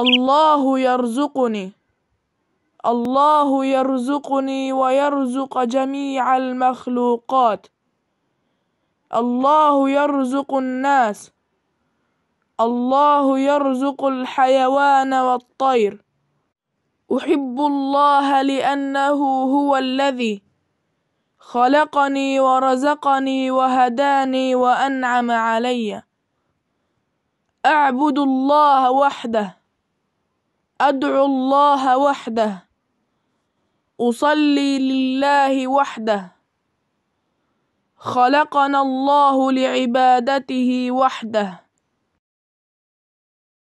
الله يرزقني الله يرزقني ويرزق جميع المخلوقات الله يرزق الناس الله يرزق الحيوان والطير احب الله لانه هو الذي خلقني ورزقني وهداني وانعم علي اعبد الله وحده أدعو الله وحده أصلي لله وحده خلقنا الله لعبادته وحده